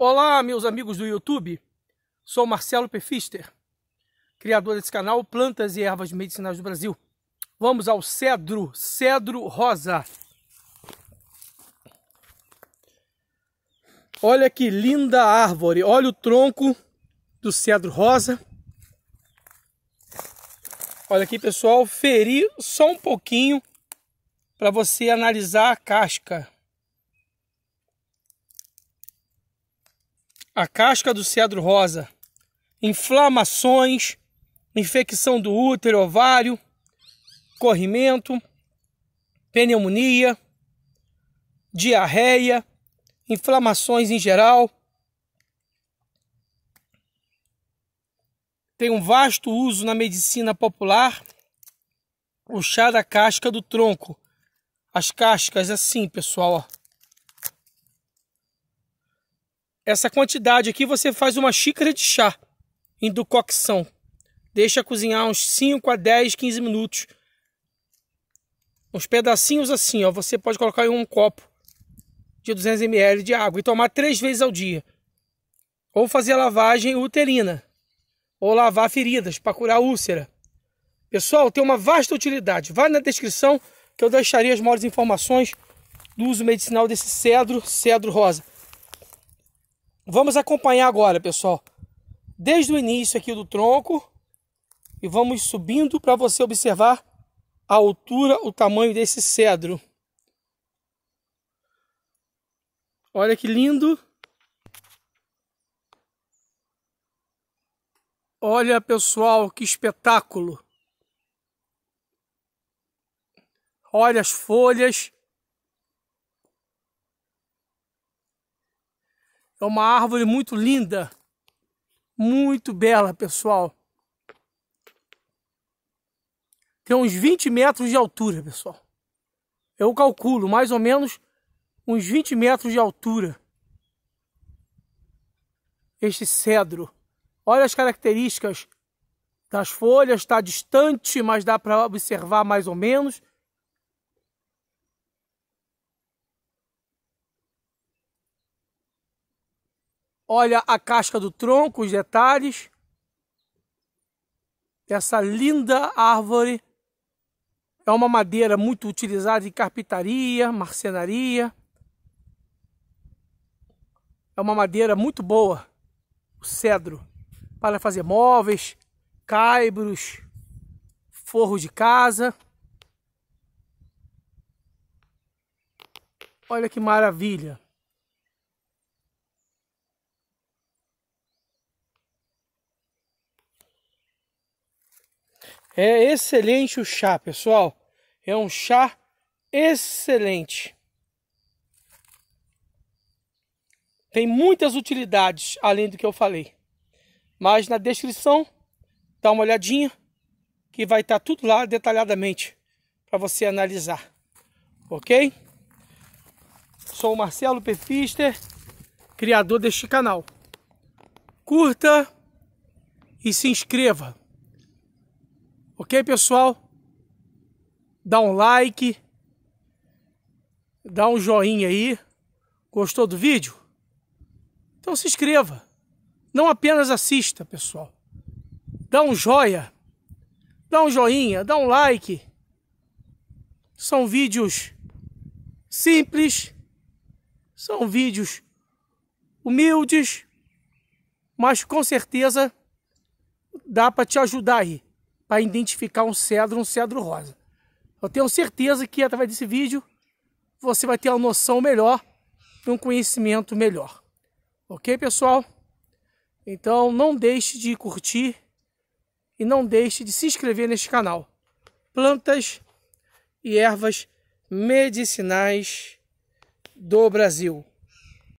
Olá, meus amigos do YouTube. Sou Marcelo Pefister, criador desse canal Plantas e Ervas Medicinais do Brasil. Vamos ao cedro, cedro rosa. Olha que linda árvore. Olha o tronco do cedro rosa. Olha aqui, pessoal, feri só um pouquinho para você analisar a casca. a casca do cedro rosa, inflamações, infecção do útero, ovário, corrimento, pneumonia, diarreia, inflamações em geral. Tem um vasto uso na medicina popular o chá da casca do tronco. As cascas assim, pessoal, ó. Essa quantidade aqui você faz uma xícara de chá em cocção. Deixa cozinhar uns 5 a 10, 15 minutos. Uns pedacinhos assim, ó. Você pode colocar em um copo de 200 ml de água e tomar três vezes ao dia. Ou fazer lavagem uterina. Ou lavar feridas para curar úlcera. Pessoal, tem uma vasta utilidade. Vai na descrição que eu deixaria as maiores informações do uso medicinal desse cedro, cedro rosa. Vamos acompanhar agora, pessoal, desde o início aqui do tronco e vamos subindo para você observar a altura, o tamanho desse cedro. Olha que lindo! Olha, pessoal, que espetáculo! Olha as folhas, É uma árvore muito linda, muito bela, pessoal. Tem uns 20 metros de altura, pessoal. Eu calculo mais ou menos uns 20 metros de altura. Este cedro. Olha as características das folhas, está distante, mas dá para observar mais ou menos. Olha a casca do tronco, os detalhes. Essa linda árvore é uma madeira muito utilizada em carpintaria, marcenaria. É uma madeira muito boa, o cedro, para fazer móveis, caibros, forro de casa. Olha que maravilha! É excelente o chá, pessoal. É um chá excelente. Tem muitas utilidades além do que eu falei. Mas na descrição, dá uma olhadinha que vai estar tá tudo lá detalhadamente para você analisar. OK? Sou o Marcelo Pepister, criador deste canal. Curta e se inscreva. Ok, pessoal? Dá um like, dá um joinha aí. Gostou do vídeo? Então se inscreva. Não apenas assista, pessoal. Dá um joia, dá um joinha, dá um like. São vídeos simples, são vídeos humildes, mas com certeza dá para te ajudar aí para identificar um cedro, um cedro rosa. Eu tenho certeza que através desse vídeo você vai ter uma noção melhor e um conhecimento melhor. Ok, pessoal? Então não deixe de curtir e não deixe de se inscrever neste canal. Plantas e ervas medicinais do Brasil.